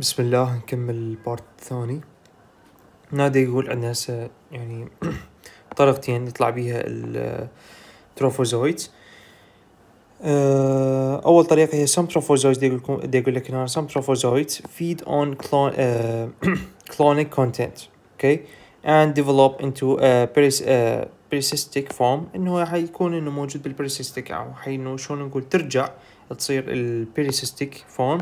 بسم الله نكمل البارت الثاني نادي يقول عندنا هسه يعني طريقتين يطلع بيها التروفوزويد آه، اول طريقه هي سم trophozoites دي يقول دي يقول لك هنا سم trophozoites فيد اون كلونيك كونتنت اوكي اند ديفلوب انتو بريسيستيك فورم a peris آه، انه حيكون انه موجود بالبريسيستيك او حي انه شلون نقول ترجع تصير البريسيستيك فورم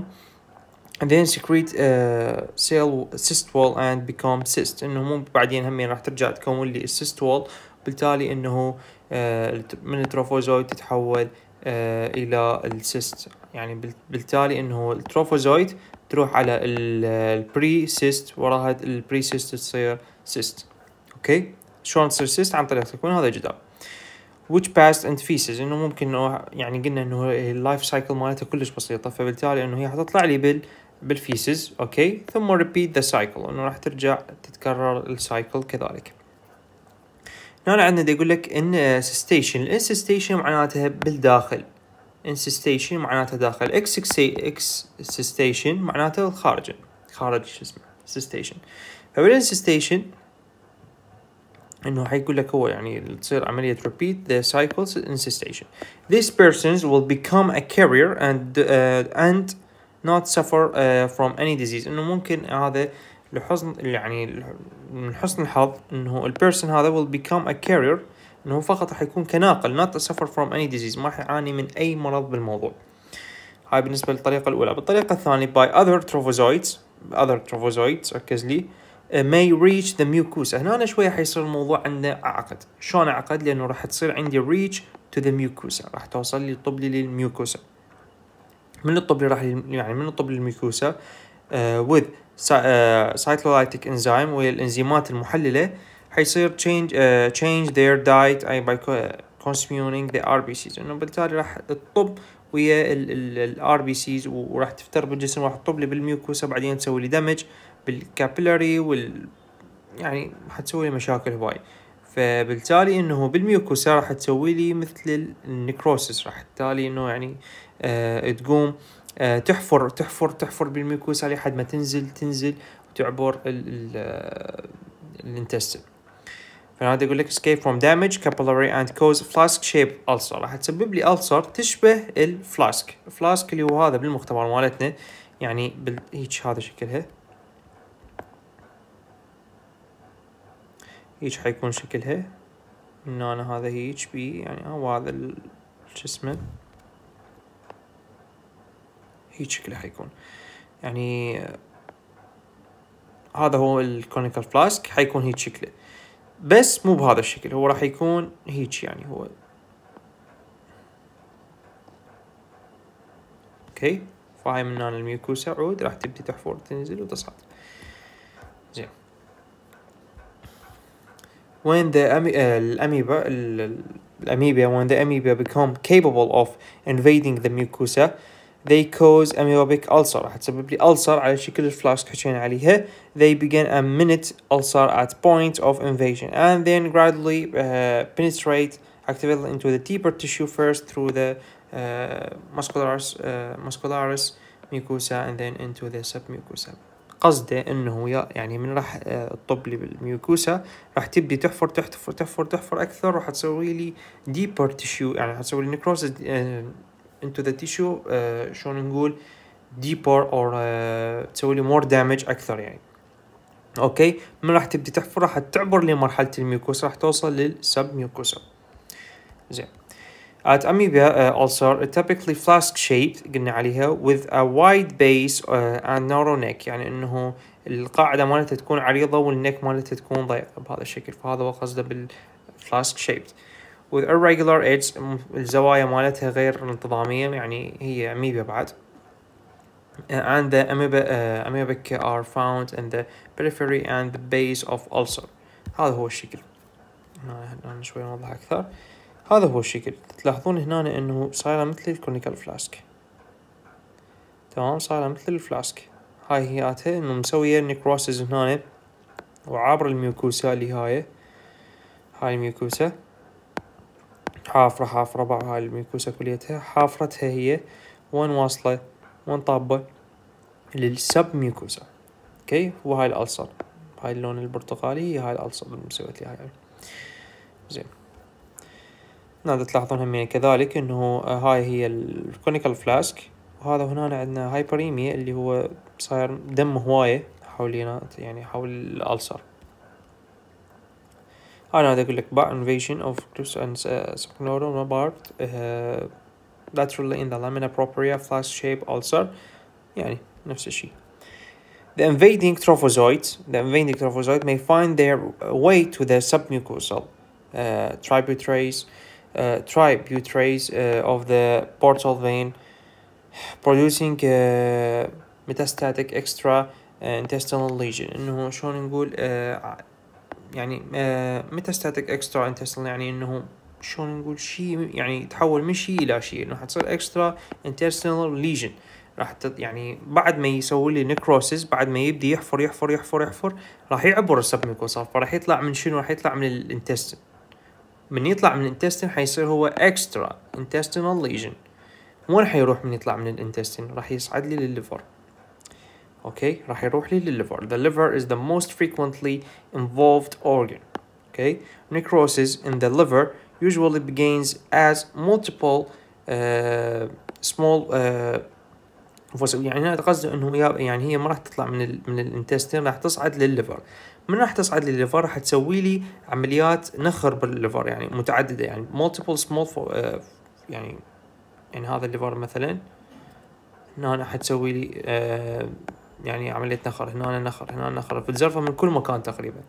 and then secrete uh, cell cyst wall and become cyst انه مو بعدين همين راح ترجع تكون لي cyst wall بالتالي انه uh, من التروفوزويد تتحول uh, الى السيست يعني بالتالي انه التروفوزويد تروح على البري سيست وراها البري سيست تصير سيست اوكي شلون تصير سيست عن طريق تكوين هذا الجدار which passed and feces انه ممكن انه يعني قلنا انه اللايف سايكل مالتها كلش بسيطه فبالتالي انه هي حتطلع لي بال بالفيسز اوكي ثم ريبيت ذا cycle انه راح ترجع تتكرر السايكل كذلك هنا عندنا يقول لك انسستيشن الانسستيشن معناتها بالداخل انسستيشن معناتها داخل اكس اكس اكسستيشن معناتها الخارج خارج شو اسمه سستيشن فبالانسستيشن انه حيقول لك هو يعني تصير عمليه repeat the cycles in cessation. These persons will become a carrier and uh, and not suffer uh, from any disease انه ممكن هذا لحسن يعني من حسن الحظ انه البيرسون هذا will become a carrier انه فقط راح يكون كناقل not suffer from any disease ما راح يعاني من اي مرض بالموضوع هاي بالنسبة للطريقة الأولى بالطريقة الثانية by other trophozoites other trophozoites ركز لي uh, may reach the mucus هنا أنا شوية حيصير الموضوع عنده أعقد شلون أعقد لأنه راح تصير عندي reach to the mucosa راح توصل لي طب لي للميوكوسا من الطب اللي راح يعني من الطب للميكوسا وذ آه، آه، cytolytic انزيم وهي الانزيمات المحلله حيصير تشينج ذير دايت اي باي كونسيومينج ذا ار بي سيز انه بالتالي راح تطب ويا الار بي سيز وراح تفتر بالجسم راح تطب لي بالميوكوسا بعدين تسوي لي دمج بالكابيلاري وال يعني حتسوي لي مشاكل هواي فبالتالي انه بالميوكوسا راح تسوي لي مثل النكروسس راح تالي انه يعني آه، تقوم آه، تحفر تحفر تحفر بالميكوسة لحد ما تنزل تنزل وتعبر آه، الانتستين فهذا يقول لك escape from damage capillary and cause flask shape ulcer راح تسبب لي ulcer تشبه الفلاسك الفلاسك اللي هو هذا بالمختبر مالتنا يعني هيك هيج هذا شكلها هيج حيكون شكلها من هنا هذا هيج بي يعني هو هذا شو اسمه هيك شكله حيكون يعني هذا هو الكونيكال فلاسك حيكون هيك شكله بس مو بهذا الشكل هو راح يكون هيك يعني هو اوكي فهاي من هنا الميوكوسا عود راح تبدي تحفر تنزل وتصعد زين when the amib آه، الأميبا الأميبا when the amoeba become capable of invading the mucosa they cause amoebic ulcer راح تسبب لي ulcer على شكل الفلاسك حكينا عليها they begin a minute ulcer at point of invasion and then gradually uh, penetrate activate into the deeper tissue first through the uh, muscularis uh, muscularis mucosa and then into the submucosa قصده انه ويا يعني من راح تطب لي بالميوكوسا راح تبدي تحفر تحفر تحفر تحفر اكثر راح تسوي لي ديبر تيشيو يعني راح تسوي لي نكروز into the tissue uh, شلون نقول deeper or uh, تسوي لي more damage أكثر يعني أوكي من راح تبدي تحفر راح تعبر لمرحلة الميوكوس راح توصل للسب ميوكوسا زين At amoeba uh, ulcer, typically flask shaped قلنا عليها with a wide base uh, and narrow neck يعني انه القاعدة مالتها تكون عريضة والنك مالتها تكون ضيقة بهذا الشكل فهذا هو قصده بالflask shaped. irregular edge um, الزوايا مالتها غير انتظامية يعني هي أميبا بعد and the amoeba, uh, amoebic are found in the periphery and the base of ulcer هذا هو الشكل هنا شوي نوضح أكثر هذا هو الشكل تلاحظون هنا أنه صايرة مثل الكونيكال فلاسك تمام صايرة مثل الفلاسك هاي هياتها أنه مسوية نيكروسز هنا وعابر الميوكوسا اللي هاي هاي الميوكوسا حافرة حافرة بعض هاي الميكوسة كليتها حافرتها هي وين واصلة وين طابة للسب ميكوسا اوكي وهاي الألصر هاي اللون البرتقالي هي هاي الألصر اللي مسويت لي هاي زين هذا تلاحظون هم يعني كذلك انه هاي هي الكونيكال فلاسك وهذا هنا عندنا هايبريميا اللي هو صاير دم هواية حولينا يعني حول الألصر another ah, click button invasion of crypto and uh, subnodal uh, in the lamina propria flask shape ulcer يعني نفس الشيء The invading trophozoites, the invading trophozoites may find their uh, way to the submucosal uh, tributaries, uh, tributaries uh, of the portal vein, producing uh, metastatic extra uh, intestinal lesion. إنه شلون نقول uh, يعني ميتاستاتيك اكسترا انتستينال يعني انه شلون نقول شيء يعني تحول من شيء الى شيء انه حتصير اكسترا انتستينال ليجن راح يعني بعد ما يسوي لي نكروسز بعد ما يبدي يحفر يحفر يحفر يحفر راح يعبر السبميكوسال فراح يطلع من شنو راح يطلع من الانتستين من يطلع من الانتستين حيصير هو اكسترا انتستينال ليجن وين حيروح من يطلع من الانتستين راح يصعد لي للليفر اوكي راح يروح لي للليفر the liver is the most frequently involved organ okay necrosis in the liver usually begins as multiple uh, small uh, يعني انا قصدي انه يعني هي ما راح تطلع من ال من الانتستين راح تصعد للليفر من راح تصعد للليفر راح تسوي لي عمليات نخر بالليفر يعني متعدده يعني multiple small for, uh, يعني يعني هذا الليفر مثلا هنا راح تسوي لي uh, يعني عملية نخر هنا نخر هنا نخر بالزرفة من كل مكان تقريبا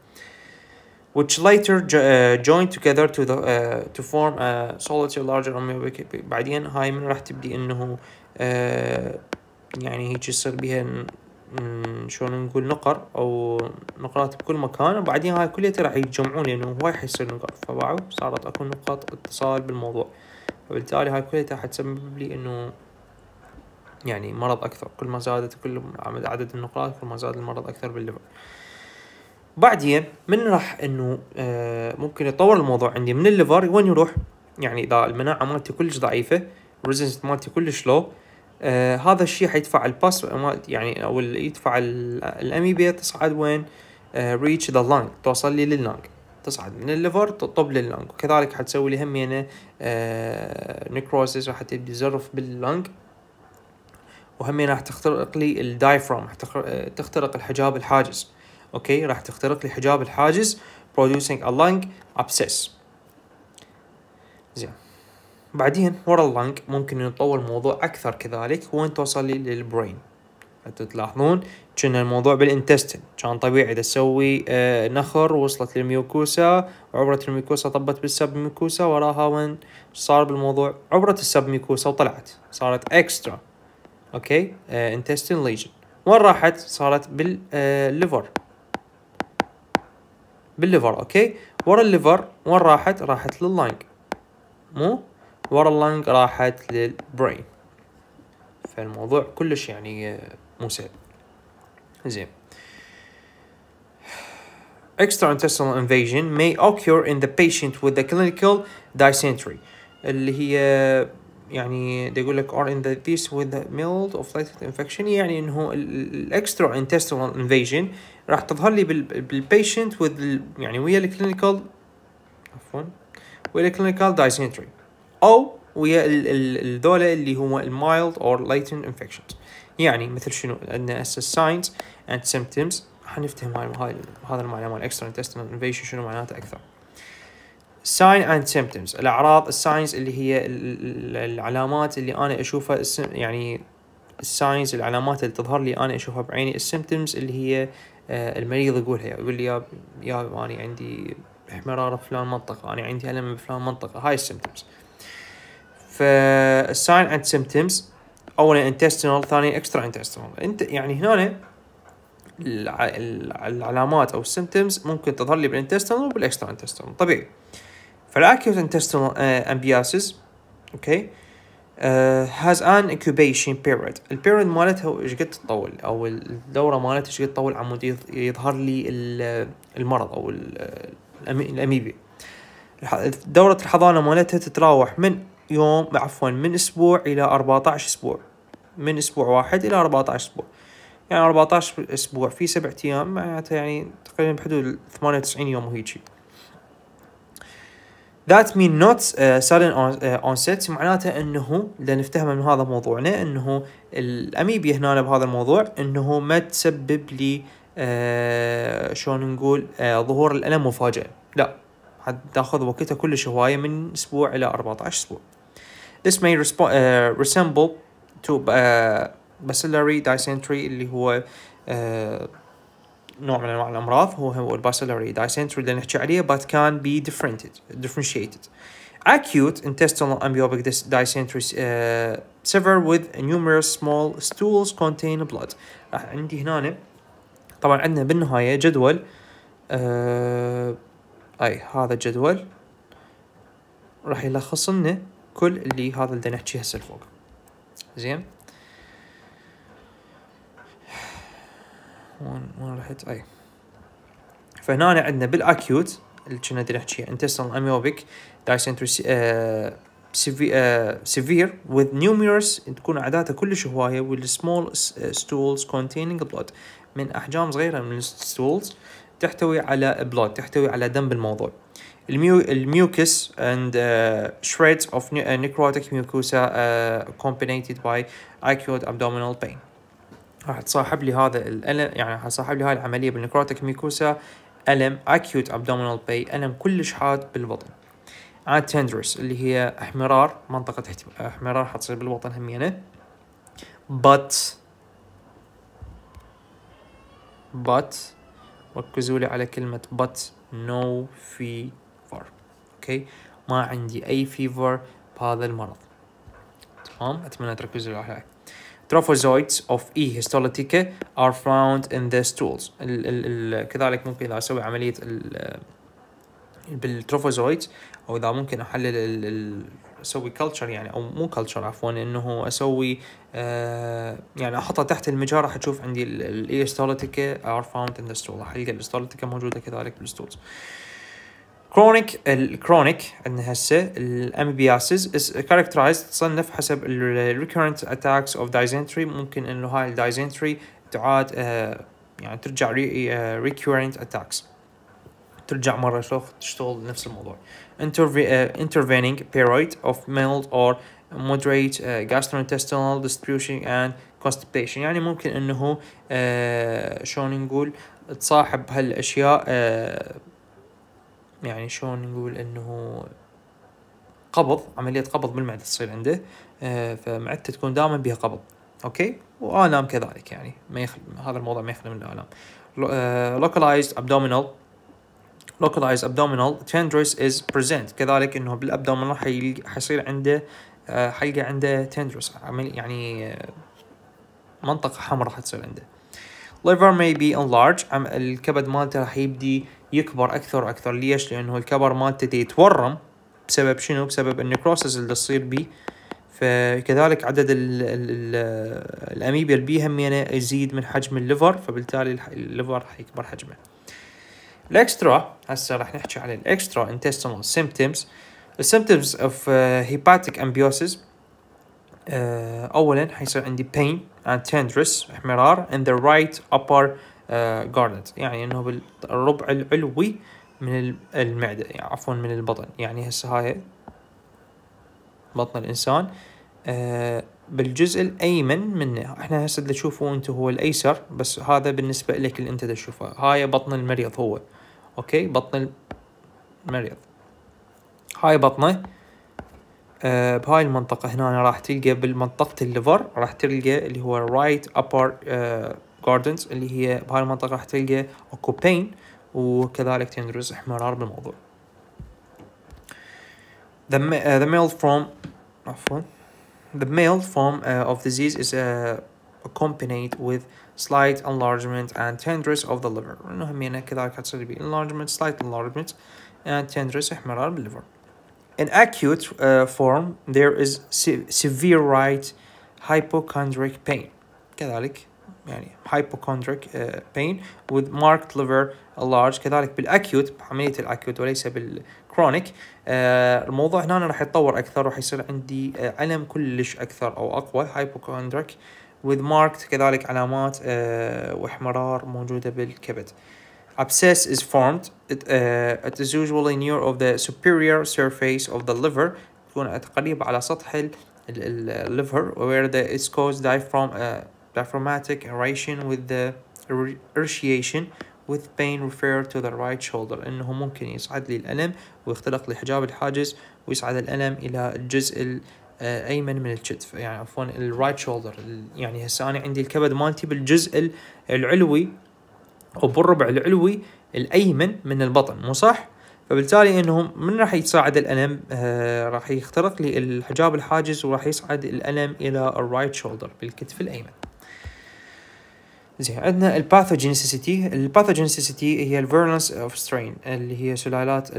which later آه، joined together to the uh, to form a solitary larger amoebic بعدين هاي من راح تبدي انه آه، يعني هيك يصير بها شلون نقول نقر او نقرات بكل مكان وبعدين هاي كليتها راح يتجمعون لانه هواي حيصير نقر فباعوا صارت اكو نقاط اتصال بالموضوع فبالتالي هاي كليتها حتسبب لي انه يعني مرض أكثر كل ما زادت كل عدد النقلات كل ما زاد المرض أكثر بالليفر بعدين من راح انه آه، ممكن يتطور الموضوع عندي من الليفر وين يروح؟ يعني اذا المناعه مالتي كلش ضعيفه ريزنس مالتي كلش لو آه، هذا الشيء حيدفع الباس يعني او يدفع الاميبيا e تصعد وين؟ ريتش ذا لانج توصل لي لللانج تصعد من الليفر تطب لللانج وكذلك حتسوي لي همينه آه نيكروسيس راح تبدي زرف باللانج وهمين راح تخترق لي الدايفرام راح آه، تخترق الحجاب الحاجز اوكي راح تخترق لي حجاب الحاجز producing a lung abscess زين بعدين ورا اللنج ممكن يتطور الموضوع اكثر كذلك وين توصل لي للبرين انتم تلاحظون كنا الموضوع بالانتستين كان طبيعي اذا تسوي آه، نخر وصلت للميوكوسا وعبرت الميوكوسا طبت بالسب ميوكوسا وراها وين صار بالموضوع عبرت السب ميوكوسا وطلعت صارت اكسترا اوكي انتستين آه، ليجن وين راحت صارت بالليفر آه، بالليفر اوكي ورا الليفر وين راحت راحت لللانج مو ورا اللانج راحت للبرين فالموضوع كلش يعني آه، مو سهل زين extra intestinal invasion may occur in the patient with the clinical dysentery اللي هي يعني they يقول لك are in the, this with the mild of light infection يعني انه الاكسترا intestinal invasion راح تظهر لي بالبيشنت with يعني ويا الكلينيكال عفوا ويا الكلينيكال dysentery او ويا الذولا اللي هو المايلد اور latent infections يعني مثل شنو عندنا هسه signs and symptoms حنفتهم هاي هذا المعنى مال extra intestinal invasion شنو معناته اكثر ساين اند سيمتومز الاعراض الساينز اللي هي العلامات اللي انا اشوفها يعني الساينز العلامات اللي تظهر لي انا اشوفها بعيني السيمتومز اللي هي آه، المريض يقولها يقول لي يا يا انا عندي احمرار فلان منطقه انا عندي الم فلان منطقه هاي السيمتومز فالساين اند سيمتومز اولا انتستينال ثانيا اكسترا انتستينال انت يعني هنا العلامات او السيمتومز ممكن تظهر لي بالانتستينال وبالاكسترا انتستينال طبيعي آه فالاكيوت intestinal uh, اوكي هاز ان انكوبيشن بيريد البيريد مالتها ايش قد تطول او الدوره مالتها ايش قد تطول عمود يظهر لي المرض او الاميبي دورة الحضانة مالتها تتراوح من يوم عفوا من اسبوع الى 14 اسبوع من اسبوع واحد الى 14 اسبوع يعني 14 اسبوع في سبع ايام معناتها يعني تقريبا بحدود 98 يوم وهيجي ذات مين نوت سادن اونست معناته انه لنفتهم من هذا موضوعنا انه الاميبيا هنا بهذا الموضوع انه ما تسبب لي آه شلون نقول آه ظهور الالم مفاجئ لا تاخذ وقتها كلش هوايه من اسبوع الى 14 اسبوع This may uh, resemble to uh, bacillary dysentery اللي هو uh, نوع من انواع الامراض هو هو الباسيلاري دايسنتري اللي نحكي عليه بات كان بي ديفرنتد differentiated acute intestinal امبيوبيك dysentery سيفر وذ with numerous small stools contain blood راح عندي هنا طبعا عندنا بالنهايه جدول آه اي هذا الجدول راح يلخص لنا كل اللي هذا اللي نحكي هسه فوق زين وين وين رحت اي فهنا عندنا بالاكيوت اللي كنا نحكي انتستال اميوبيك دايسنتري آه، آه، سيفير وذ numerous تكون عاداتها كلش هوايه والسمول آه، ستولز containing بلود من احجام صغيره من الستولز تحتوي على بلود تحتوي على دم بالموضوع الميو الميوكس اند شريدز اوف نيكروتيك ميوكوسا كومبينيتد باي اكيوت ابدومينال بين راح تصاحب لي هذا الالم يعني حتصاحب لي هاي العمليه بالنكروتك ميكوسا الم اكيوت ابدومينال باي الم كلش حاد بالبطن عاد تندرس اللي هي احمرار منطقه احمرار حتصير بالبطن همينه بات بات ركزوا لي على كلمة but نو فيفر اوكي ما عندي اي فيفر بهذا المرض تمام اتمنى تركزوا لي على trophozoites of E histolytica are found in the stools ال ال ال كذلك ممكن إذا أسوي عملية بالتروفوزويت أو إذا ممكن أحلل الـ اسوي كلتشر يعني او مو كلتشر عفوا انه اسوي آه يعني احطها تحت المجهر راح تشوف عندي الايستوليتيكا ار فاوند ان ذا ستول راح القى موجوده كذلك بالستولز كرونيك الكرونيك عندنا هسه الامبياسز از كاركترايز تصنف حسب الريكورنت اتاكس اوف دايزنتري ممكن انه هاي الدايزنتري تعاد آه، يعني ترجع ريكورنت اتاكس آه، ترجع مره شوف تشتغل نفس الموضوع آه، intervening period of mild or moderate gastrointestinal distribution and constipation يعني ممكن انه شلون نقول تصاحب هالاشياء يعني شلون نقول انه قبض عملية قبض بالمعدة تصير عنده آه، فمعدته تكون دائما بها قبض اوكي والام كذلك يعني ما يخل... هذا الموضوع ما يخلى من الالام آه، localized abdominal localized abdominal tendrous is present كذلك انه بالابدومينال حي... حيصير عنده آه، حلقة عنده تندرس يعني منطقة حمراء راح تصير عنده liver may be enlarged الكبد مالته راح يبدي يكبر اكثر واكثر ليش لانه الكبر مالته يتورم بسبب شنو بسبب النكروسس اللي تصير بيه فكذلك عدد ال الاميبيا اللي همينه يعني يزيد من حجم الليفر فبالتالي الليفر راح يكبر حجمه الاكسترا هسه راح نحكي عن الاكسترا intestinal symptoms السيمبتومز اوف هيباتيك امبيوسيس اولا حيصير عندي pain and tenderness احمرار in the right upper جاردنز آه، يعني انه بالربع العلوي من المعدة يعني عفوا من البطن يعني هسه هاي بطن الانسان آه، بالجزء الايمن منه احنا هسه تشوفوه انتو هو الايسر بس هذا بالنسبة لك اللي انت تشوفه هاي بطن المريض هو اوكي بطن المريض هاي بطنه آه بهاي المنطقة هنا راح تلقى بالمنطقة الليفر راح تلقى اللي هو الرايت ابر آه، جاردنز اللي هي بهاي المنطقة راح تلقى بين وكذلك تندرز احمرار بالموضوع The, uh, the male form عفوا The male form uh, of disease is uh, accompanied with slight enlargement and tendrils of the liver لأنه همينة كذلك حتصير بي enlargement slight enlargement and tendrils احمرار بالliver In acute uh, form there is se severe right hypochondriac pain كذلك يعني hypochondric pain with marked liver enlarge كذلك بالاكيوت بعمليه الاكيوت وليس بالكرونيك الموضوع هنا راح يتطور اكثر راح يصير عندي الم كلش اكثر او اقوى hypochondric with marked كذلك علامات واحمرار موجوده بالكبد abscess is formed it, uh, it is usually near of the superior surface of the liver تكون قريبة على سطح الليفر where the is caused diaphragm uh, Diaphragmatic aeration with the irritation with pain referred to the right shoulder انه ممكن يصعد لي الالم ويختلق لي حجاب الحاجز ويصعد الالم الى الجزء آه، الايمن من الكتف يعني عفوا الرايت شولدر يعني هسه انا عندي الكبد مالتي بالجزء العلوي او بالربع العلوي الايمن من البطن مو صح؟ فبالتالي انه من راح يصعد الالم آه راح يخترق لي الحجاب الحاجز وراح يصعد الالم الى الرايت شولدر بالكتف الايمن زين عندنا الباثوجينيسيتي الباثوجينيسيتي هي الفيرنس اوف سترين اللي هي سلالات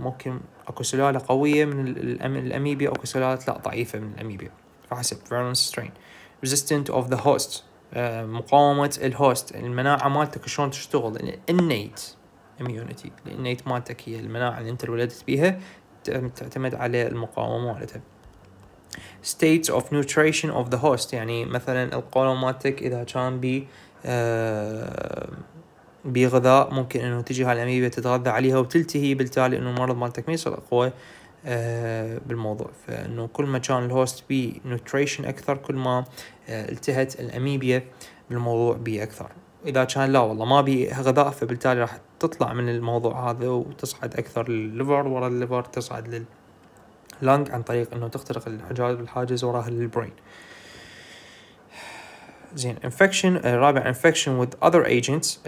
ممكن اكو سلاله قويه من الاميبيا اكو سلالات لا ضعيفه من الاميبيا فحسب فيرنس سترين ريزيستنت اوف ذا هوست مقاومه الهوست المناعه مالتك شلون تشتغل الانيت اميونيتي الانيت مالتك هي المناعه اللي انت ولدت بيها تعتمد على المقاومه مالتها states of nutrition of the host يعني مثلا القولون مالتك اذا كان بي آه، بغذاء ممكن انه تجي هالاميبيا تتغذى عليها وتلتهي بالتالي انه المرض مالتك ما يصير اقوى آه، بالموضوع فانه كل ما كان الهوست بي نوتريشن اكثر كل ما آه، التهت الاميبيا بالموضوع بي اكثر اذا كان لا والله ما بي غذاء فبالتالي راح تطلع من الموضوع هذا وتصعد اكثر للليفر ورا الليفر تصعد لل عن طريق انه تخترق الحجاز الحاجز وراها للبرين زين infection الرابع آه، infection with other agents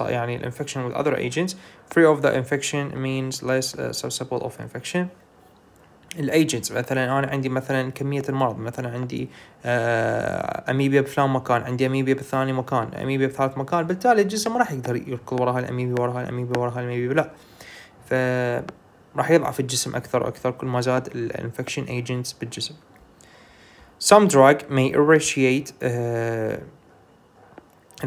يعني الانفكشن with other agents free of the infection means less آه، susceptible of infection الايجنتس مثلا انا عندي مثلا كميه المرض مثلا عندي اميبيا آه، بفلان مكان عندي اميبيا بثاني مكان اميبيا بثالث مكان بالتالي الجسم ما راح يقدر يركض وراها الاميبيا وراها الاميبيا وراها الاميبيا لا ف راح يضعف الجسم اكثر واكثر كل ما زاد الانفكشن ايجنتس بالجسم Some drug may irritate uh, the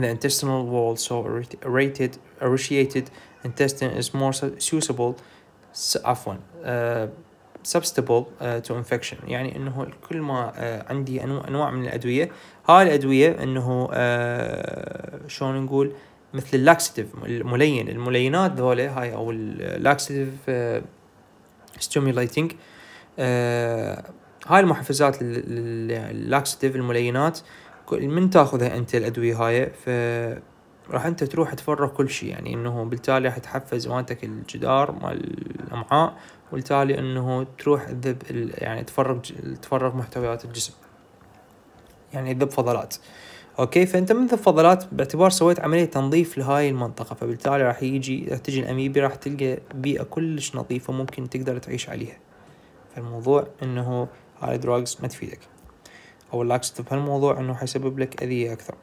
intestinal wall, so irritated, irritated intestine is more suitable عفوا uh, susceptible uh, to infection يعني انه كل ما uh, عندي انواع من الادويه هاي الادويه انه uh, شلون نقول مثل اللاكسيتيف الملين الملينات ذولا هاي او اللاكسيتيف ستيموليتنج uh, هاي المحفزات اللاكسيتيف الملينات من تاخذها انت الادويه هاي ف راح انت تروح تفرغ كل شيء يعني انه بالتالي راح تحفز مالتك الجدار مال الامعاء وبالتالي انه تروح تذب يعني تفرغ تفرغ محتويات الجسم يعني تذب فضلات اوكي فانت من ذب فضلات باعتبار سويت عمليه تنظيف لهاي المنطقه فبالتالي راح يجي راح تجي الاميبي راح تلقى بيئه كلش نظيفه ممكن تقدر تعيش عليها فالموضوع انه هاي دراجز ما تفيدك او اللاكس بهالموضوع انه حيسبب لك اذية اكثر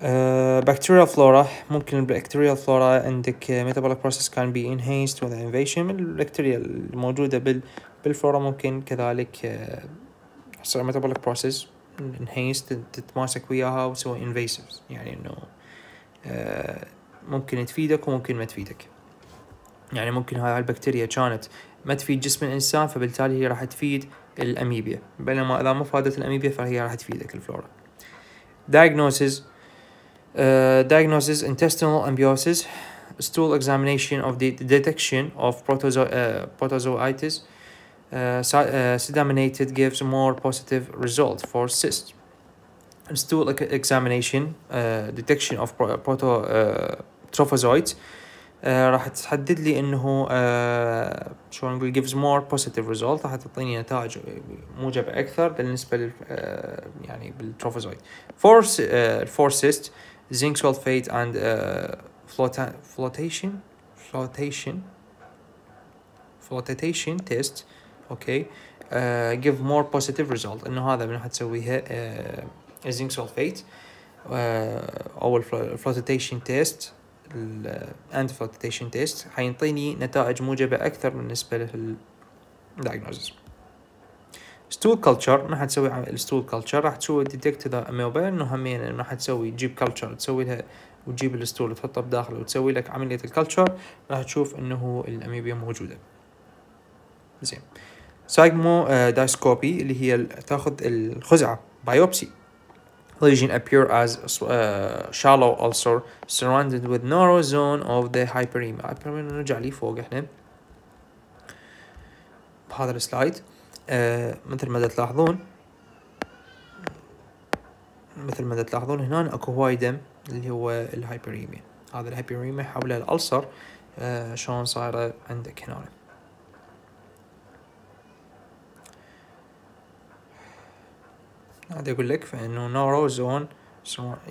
uh, آه، فلورا ممكن البكتيريا فلورا عندك ميتابوليك بروسيس كان بي انهيست وذ انفيشن البكتيريا الموجودة بال بالفلورا ممكن كذلك آه، تصير ميتابوليك بروسيس انهيست تتماسك وياها وتسوي انفيسيف يعني انه آه، ممكن تفيدك وممكن ما تفيدك يعني ممكن هاي البكتيريا كانت ما تفيد جسم الإنسان فبالتالي هي راح تفيد الأميبيا بينما إذا ما فادت الأميبيا فهي راح تفيدك الفلورا diagnosis uh, diagnosis intestinal amniosis stool examination of the detection of protozo uh, protozoitis uh, sedaminated gives more positive result for cyst stool examination uh, detection of proto uh, trophozoites آه، راح تحدد لي انه آه، شو نقول gives more positive result راح تعطيني نتائج موجبه اكثر بالنسبه لل آه، يعني بالتروفوزويد فورس الفورسيست زنك سولفيت اند flotation flotation flotation test اوكي okay. give more positive result انه هذا من راح تسويها uh, zinc sulfate uh, او الفلوتيشن تيست الاند فلوتيشن تيست حينطيني نتائج موجبة أكثر بالنسبة للدايجنوزز ستول كلتشر ما حتسوي الستول كلتشر راح تسوي ديتكت ذا اميوبا انه همين انه حتسوي تجيب كلتشر تسوي لها وتجيب الستول وتحطه بداخله وتسوي لك عملية الكلتشر راح تشوف انه الاميبيا موجودة زين سايجمو آه، دايسكوبي اللي هي تاخذ الخزعة بايوبسي lesion appear as uh, shallow ulcer surrounded with narrow zone of the hyperemia hyperemia نرجع لي فوق احنا بهذا السلايد آه مثل ما تلاحظون مثل ما تلاحظون هنا اكو هواي دم اللي هو الهايبريميا هذا الهايبريميا حول الالسر آه شلون صايره عندك هنا هذا يقول لك فانه نارو زون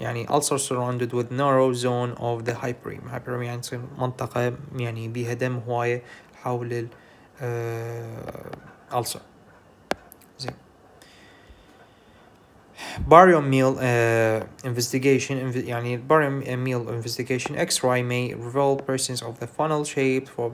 يعني ألسر سراوندد وذ نارو زون اوف ذا هايبريم هايبريم يعني تصير منطقة يعني بيها دم هواية حول ال ألسر آه، زين باريوم ميل انفستيجيشن يعني باريوم ميل انفستيجيشن اكس راي مي ريفيل بيرسنز اوف ذا فانل شيب فور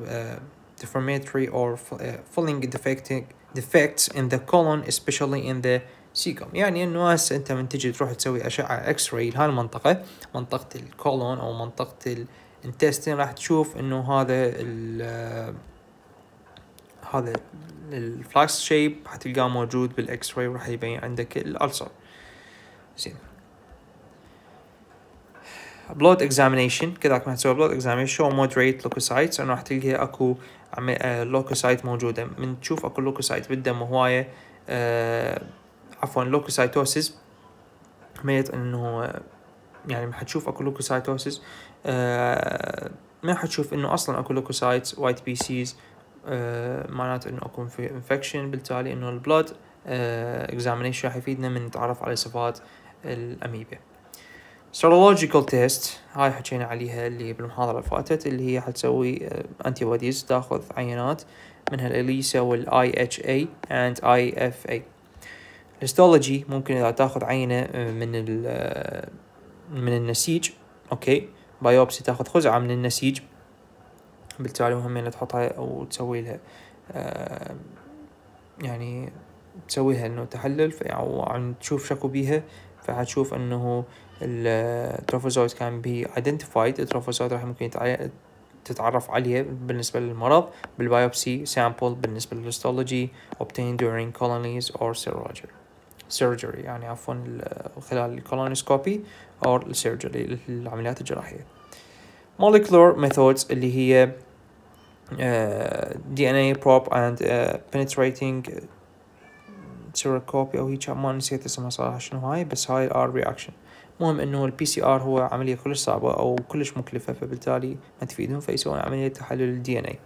deformatory or uh, آه، falling defect defects in the colon especially in the سيكم يعني انه هسه انت من تجي تروح تسوي اشعه اكس راي لهاي المنطقه منطقه الكولون او منطقه الانتستين راح تشوف انه هذا ال هذا الفلاكس شيب حتلقاه موجود بالاكس راي وراح يبين عندك الالسر زين بلود اكزامينيشن كذاك ما تسوي بلود اكزامينيشن شو مودريت لوكوسايتس انه راح تلقى اكو لوكوسايت آه، موجوده من تشوف اكو لوكوسايت بالدم هوايه أه عفوا لوكوسايتوسيس ميت انه يعني حتشوف اكو لوكوسايتوسيس آه، ما حتشوف انه اصلا اكو لوكوسايتس وايت بي سيز معناته انه اكو انفكشن بالتالي انه البلود اكزامينيشن آه، راح يفيدنا من نتعرف على صفات الاميبيا سيرولوجيكال تيست هاي حكينا عليها اللي بالمحاضرة اللي فاتت اللي هي حتسوي انتي آه، بوديز تاخذ عينات من الاليسا والاي اتش اي اند اي اف اي الهيستولوجي ممكن اذا تاخذ عينه آه، من آه، من النسيج اوكي بايوبسي تاخذ خزعه من النسيج بالتالي مهم انها تحطها آه، يعني تسوي لها يعني تسويها انه تحلل او عم تشوف شكو بيها فحتشوف انه التروفوزويد كان بي ايدنتيفايد التروفوزويد راح ممكن تتعرف عليه بالنسبة للمرض بالبايوبسي سامبل بالنسبة للهistology obtained during colonies or serology surgery يعني عفوا خلال الكولونوسكوبي أو السيرجري العمليات الجراحية molecular methods اللي هي uh, آه، DNA probe and uh, penetrating سيروكوبي آه، أو هيك ما نسيت اسمها صراحة شنو هاي بس هاي الار رياكشن المهم انه البي سي ار هو عملية كلش صعبة او كلش مكلفة فبالتالي ما تفيدهم فيسوون عملية تحلل الدي ان اي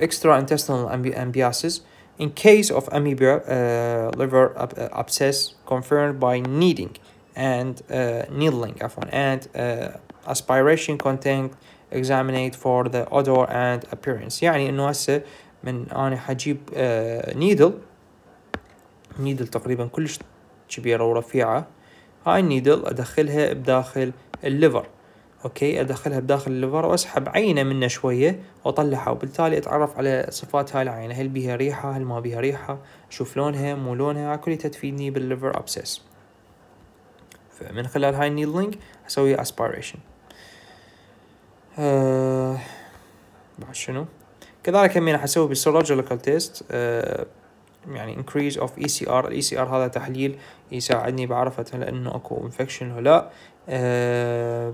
اكسترا انتستينال امبياسيس In case of amoeba uh, liver uh, abscess confirmed by kneading and uh, needling and uh, aspiration content examine for the odor and appearance يعني انه هسه من انا حجيب needle needle تقريبا كلش كبيرة ورفيعة هاي النيدل ادخلها بداخل الليفر اوكي ادخلها بداخل الليفر واسحب عينه منه شويه واطلعها وبالتالي اتعرف على صفات هاي العينه هل بيها ريحه هل ما بيها ريحه اشوف لونها مو لونها كل تفيدني بالليفر ابسس فمن خلال هاي النيدلينج اسوي اسبيريشن آه بعد شنو كذلك همين راح اسوي بالسيرولوجيكال تيست آه يعني increase of ECR ال e ECR هذا تحليل يساعدني بعرفة هل انه اكو infection ولا لا آه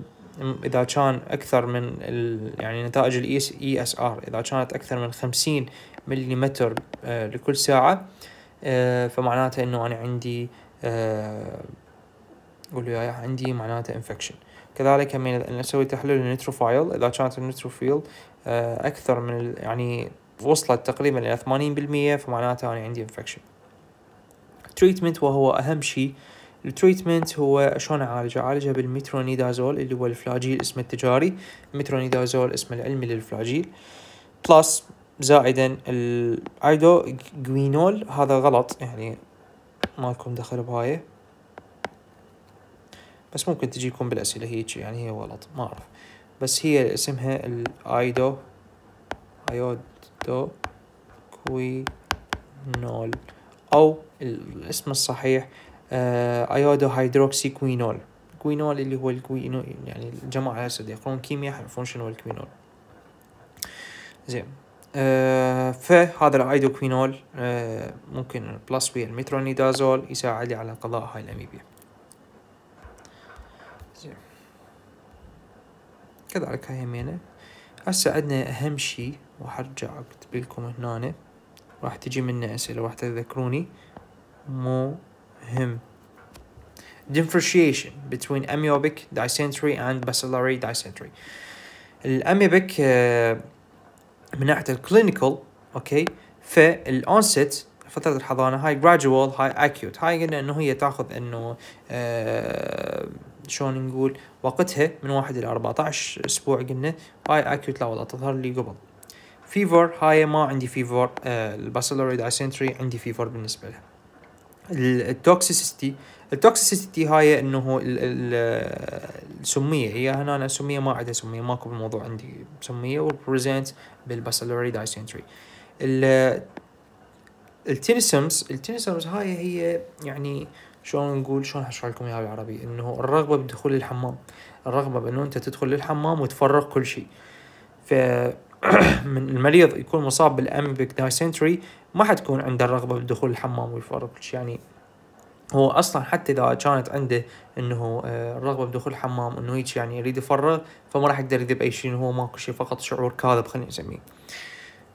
اذا كان اكثر من يعني نتائج الاي اس ار اذا كانت اكثر من 50 ملم آه، لكل ساعه آه، فمعناته انه انا عندي آه، قول وياي عندي معناته انفكشن كذلك من نسوي تحليل النيتروفايل اذا كانت النيتروفيل اكثر من يعني وصلت تقريبا الى 80% فمعناته انا عندي انفكشن تريتمنت وهو اهم شيء آه التريتمنت هو شلون اعالجه اعالجه بالميترونيدازول اللي هو الفلاجيل اسمه التجاري الميترونيدازول اسمه العلمي للفلاجيل بلس زائدا الايدو جوينول هذا غلط يعني ما لكم دخل بهاي بس ممكن تجيكم بالاسئله هيك يعني هي غلط ما اعرف بس هي اسمها الايدو ايودو كوينول او الاسم الصحيح آه، ايودو هيدروكسي كوينول كوينول اللي هو الكوينول يعني الجماعة الأسد يقرون كيمياء يعرفون يعني شنو الكوينول زين آه، فهذا الايدوكوينول كوينول آه، ممكن بلس ويا الميترونيدازول يساعد على قضاء هاي الاميبيا زين كذلك هاي همينة هسه عندنا اهم شي وحرجع اكتب لكم هنا راح تجي منا اسئلة راح تذكروني مو him. Differentiation between amoebic dysentery and bacillary dysentery. الاميبك آه، من ناحيه الكلينيكال اوكي في الاونست فترة الحضانة هاي جراجوال هاي اكيوت هاي قلنا انه هي تاخذ انه آه شلون نقول وقتها من 1 الى 14 اسبوع قلنا هاي اكيوت لا والله تظهر لي قبل فيفر هاي ما عندي فيفر آه الباسيلوري دايسنتري عندي فيفر بالنسبة لها التوكسيسيتي التوكسيسيتي هاي انه السميه هي هنا أنا سميه ما عندها سميه ماكو بالموضوع عندي سميه وبريزنت بالباسلوري دايسنتري التينسمز التينسمز هاي هي يعني شلون نقول شلون اشرح لكم اياها بالعربي انه الرغبه بدخول الحمام الرغبه بانه انت تدخل للحمام وتفرغ كل شيء ف من المريض يكون مصاب بالامبيك دايسنتري ما حتكون عنده الرغبه بدخول الحمام والفرج يعني هو اصلا حتى اذا كانت عنده انه الرغبه آه، بدخول الحمام انه هيك يعني يريد يفرغ فما راح يقدر يذب اي شيء هو ماكو شيء فقط شعور كاذب خلينا نسميه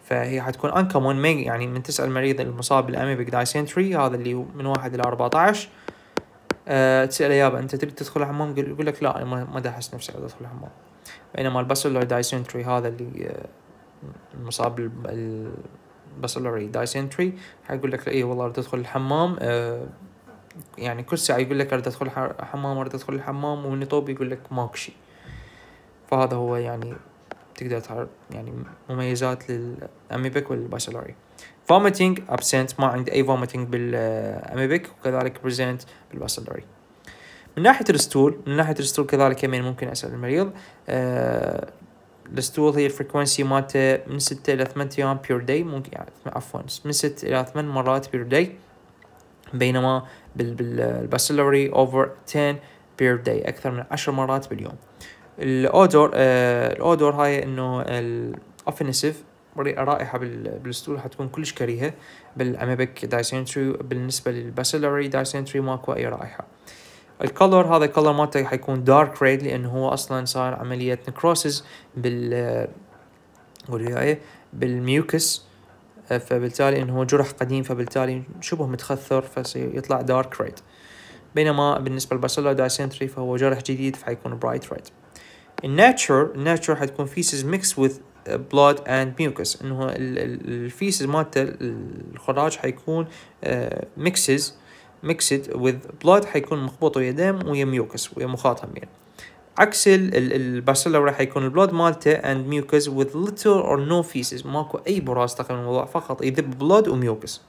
فهي حتكون انكمون مي يعني من تسال المريض المصاب بالاميبيك دايسنتري هذا اللي من واحد الى 14 آه، تساله يابا انت تريد تدخل الحمام يقول لك لا انا ما احس نفسي ادخل الحمام بينما الباسولار دايسنتري هذا اللي آه، المصاب الباسولاري دايسنتري حيقول لك اي والله اريد ادخل الحمام آه، يعني كل ساعة يقول لك اريد ادخل الحمام اريد ادخل الحمام والنطوب يقول لك شيء فهذا هو يعني تقدر تعرف يعني مميزات للاميبك والباسلاري فوميتنج ابسنت ما عندي اي فوميتنج بالاميبك آه، وكذلك بريزنت بالباسلاري من ناحيه الاسطول من ناحيه الاسطول كذلك يمين ممكن اسال المريض آه الاسطول هي الفريكونسي مالته من ستة الى ثمانية ايام بير داي ممكن يعني عفوا من ستة الى ثمان مرات بير داي بينما بالباسلوري اوفر 10 بير داي اكثر من عشر مرات باليوم الاودور آه الاودور هاي انه الاوفنسيف رائحه بالاسطول حتكون كلش كريهه بالاميبك دايسنتري بالنسبه للباسلوري دايسنتري ماكو اي رائحه الكلر هذا الكلر مالته حيكون دارك ريد لانه هو اصلا صار عمليه نكروسز بال قول وياي إيه؟ بالميوكس فبالتالي انه هو جرح قديم فبالتالي شبه متخثر فسيطلع دارك ريد بينما بالنسبه للباسيلا دايسنتري فهو جرح جديد فحيكون برايت ريد الناتشر الناتشر حتكون فيسز ميكس وذ بلود اند ميوكس انه الفيسز مالته الخراج حيكون ميكسز آه، uh, ميكسد وذ بلود حيكون مخبوط ويا دم ويا ميوكس ويا مخاطم يعني عكس الباسيلا راح يكون البلود مالته اند ميوكس وذ ليتل اور نو فيسز ماكو اي براز تقريبا الموضوع فقط يذب بلود وميوكس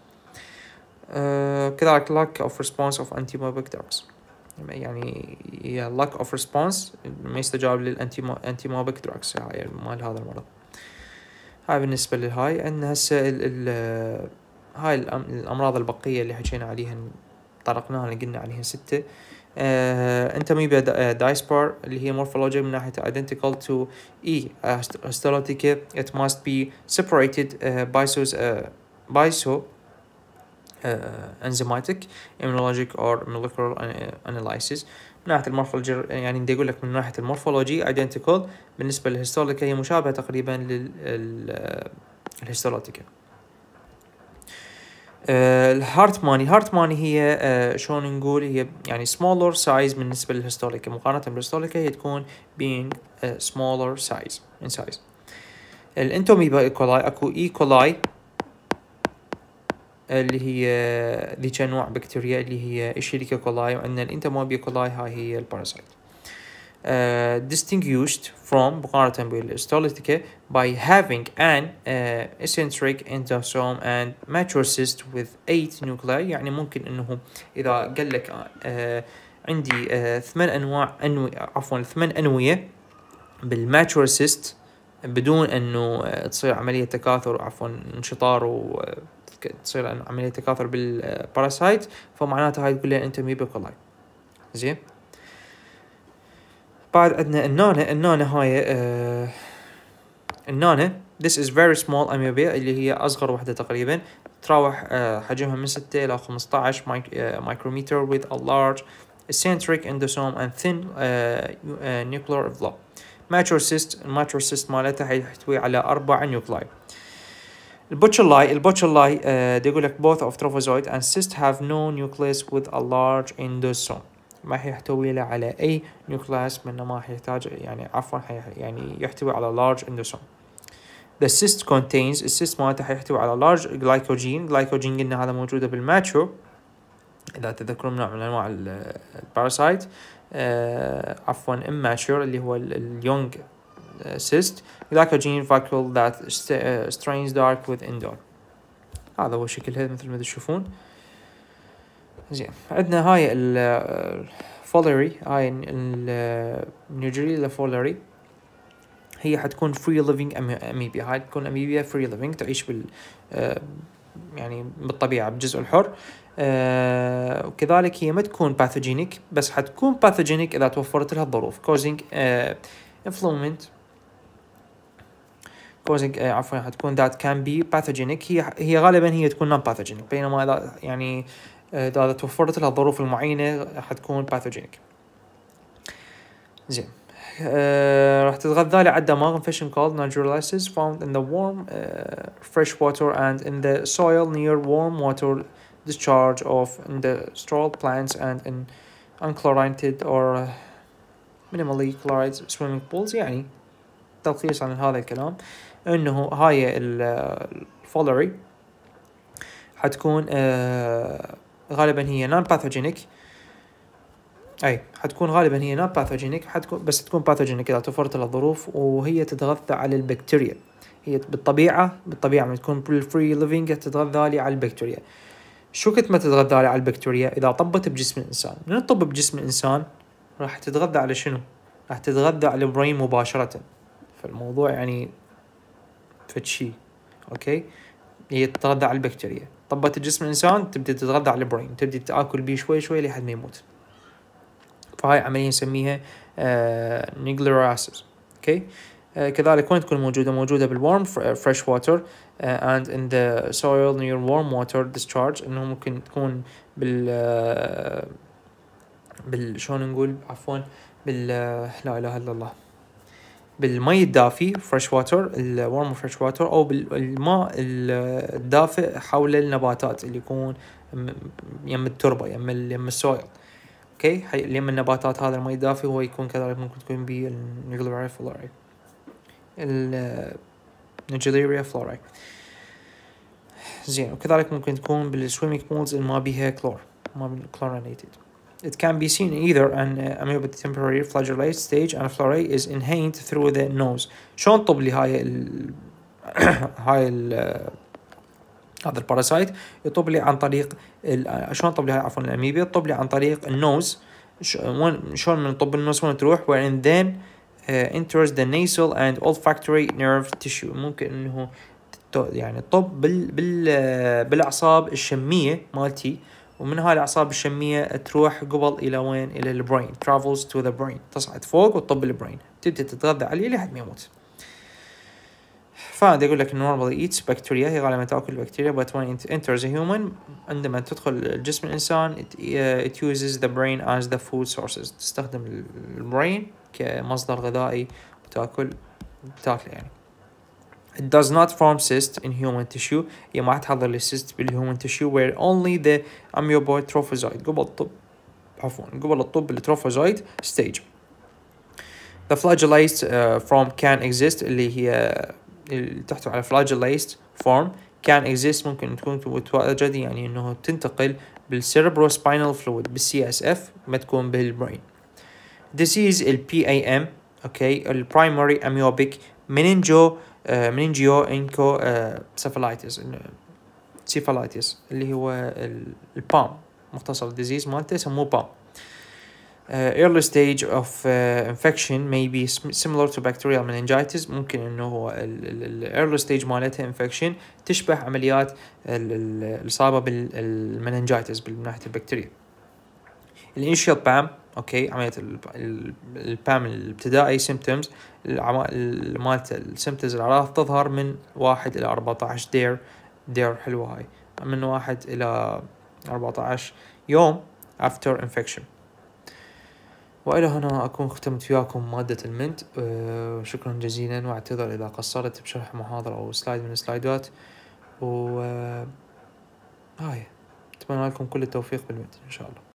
كذلك كذلك اوف ريسبونس اوف انتي antibiotic drugs يعني لاك اوف ريسبونس ما يستجاب للانتي موبك دراكس هاي يعني مال هذا المرض هاي بالنسبة للهاي عندنا هسه ال ال هاي الأمراض البقية اللي حكينا عليها طرقناها اللي يعني قلنا عليها ستة آه، انتمي دايسبار آه، اللي هي morphology من ناحية identical to E histolytica آه، it must be separated so uh, enzymatic immunologic or molecular analysis من ناحية المورفولوجي يعني بدي أقول لك من ناحية المورفولوجي identical بالنسبة للهيستوليكا هي مشابهة تقريبا لل uh, آه، هارت ماني هي آه، شلون نقول هي يعني smaller size بالنسبة للهستوليكا مقارنة بالهستوليكا هي تكون being آه، smaller size in size الانتوميبا ايكولاي اكو ايكولاي اللي هي ذيك نوع بكتيريا اللي هي الشركة كولاي وعندنا الانتموبيا كولاي هاي هي الباراسايت Uh, distinguished from مقارنة بالستوليتيكا by having an uh, eccentric endosome and mature cyst with eight nuclei يعني ممكن انه اذا قال لك uh, عندي uh, ثمان انواع انوية عفوا ثمان انوية بالماتشور سيست بدون انه uh, تصير عملية تكاثر عفوا انشطار و uh, تصير عملية تكاثر بالباراسايت فمعناتها هاي تقول لي انت ميبيكولاي زين بعد عندنا النانا النانا هاي النانا This is very small amoeba اللي هي أصغر وحدة تقريبا تراوح حجمها من 6 إلى 15 مايكرومتر with a large eccentric endosome and thin nuclear envelope. Mature cyst mature cyst مالتها يحتوي على أربع نيوكلاي. البوتشلاي البوتشلاي uh, they لك both of trophozoid and cyst have no nucleus with a large endosome. ما حيحتوي له على أي nucleus ما حيحتاج يعني عفوا يعني يحتوي على large endosome The cyst contains cyst مالته حيحتوي على large glycogen glycogen قلنا هذا موجودة بالماتشو إذا تذكرون نوع من أنواع الباراسايت آه، uh, عفوا immature اللي هو اليونج cyst glycogen فاكول that آه، strains dark with اندور هذا هو شكلها مثل ما تشوفون زين عندنا هاي الفولري هاي النيوجيريلا فولري هي حتكون فري ليفينج اميبيا هاي تكون اميبيا فري ليفينج تعيش بال آه، يعني بالطبيعه بالجزء الحر آه، وكذلك هي ما تكون باثوجينيك بس حتكون باثوجينيك اذا توفرت لها الظروف كوزنج انفلومنت كوزنج عفوا حتكون ذات كان بي باثوجينيك هي هي غالبا هي تكون نون باثوجينيك بينما اذا يعني اذا توفرت لها الظروف المعينه حتكون باثوجينيك زين أه راح تتغذى على عدة ماغنفيشن called naturalizes found in the warm uh, fresh water and in the soil near warm water discharge of industrial plants and in unchlorinated or minimally chloride swimming pools يعني تلخيص عن هذا الكلام انه هاي الفولري حتكون أه غالبا هي نان باثوجينيك اي حتكون غالبا هي نان باثوجينيك حتكون بس تكون باثوجينيك اذا توفرت لها الظروف وهي تتغذى على البكتيريا هي بالطبيعه بالطبيعه لما تكون بالفري ليفينج تتغذى لي على البكتيريا شو كنت ما تتغذى لي على البكتيريا اذا طبت بجسم الانسان من تطب بجسم الانسان راح تتغذى على شنو راح تتغذى على البرين مباشره فالموضوع يعني فد اوكي هي تتغذى على البكتيريا طبت جسم الانسان تبدا تتغذى على البرين تبدا تاكل بيه شوي شوي لحد ما يموت فهاي عمليه نسميها آه، نيجلوراسيس اوكي آه، كذلك وين تكون موجوده موجوده بالوارم فريش واتر اند ان ذا سويل نير warm واتر ديسشارج انه ممكن تكون بال آه، بال شلون نقول عفوا بال لا اله الا الله بالمي الدافي فريش واتر الورم فريش واتر او بالماء الدافئ حول النباتات اللي يكون يم التربه يم يم السويل اوكي يم النباتات هذا المي الدافي هو يكون كذلك ممكن تكون بي النجليريا فلوراي النجليريا فلوراي زين وكذلك ممكن تكون بالسويمينج بولز اللي ما بيها كلور ما كلورينيتد It can be seen either an uh, amoeba temporary flagellate stage and florae is inhaled through the nose. شلون طب لي هاي ال هاي ال آه، هذا الباراسايت يطب لي عن طريق ال... آه، شلون طب لي هاي عفوا الاميبيا يطب لي عن طريق النوز وين شلون من طب النوز وين تروح وين then uh, enters the nasal and olfactory nerve tissue ممكن انه يعني طب بال بال آه، بالاعصاب الشميه مالتي ومن هاي الأعصاب الشمية تروح قبل إلى وين؟ إلى البرين ترافلز تو ذا برين تصعد فوق وتطب البرين تبدأ تتغذى عليه لحد ما يموت فأنا أقول لك نورمالي ايتس بكتيريا هي غالبا تأكل البكتيريا but when it enters human عندما تدخل جسم الإنسان it, يوزز uh, ذا uses the brain as the food sources تستخدم البرين كمصدر غذائي وتأكل تاكله يعني It does not form cyst in human tissue هي ما هتحضر لي cysts human tissue where only the amoeboid trophozoite قبل الطب عفوا قبل الطب التروفوزايت stage. The flagellates uh, form can exist اللي هي اللي تحتوي على flagellates form can exist ممكن تكون متواجد يعني انه تنتقل بالcerebrospinal fluid بالسي اس ما تكون بالبرين. Disease ال PAM okay, ال primary amyobic meningo منينجيو انكو سيفالايتس سيفالايتس اللي هو البام مختصر ديزيز مالته يسموه بام آه، early stage of آه، infection may be similar to bacterial meningitis ممكن انه هو ال early stage مالتها infection تشبه عمليات الاصابه بالمننجايتس من ناحيه البكتيريا الانشيال بام اوكي عمليه البام الابتدائي سيمتومز مالته السيمتومز الاعراض تظهر من واحد الى اربعة عشر دير دير حلوه هاي من واحد الى اربعة عشر يوم after infection والى هنا اكون ختمت وياكم ماده المنت أه، شكرا جزيلا واعتذر اذا قصرت بشرح محاضره او سلايد من السلايدات و آه، هاي اتمنى لكم كل التوفيق بالمنت ان شاء الله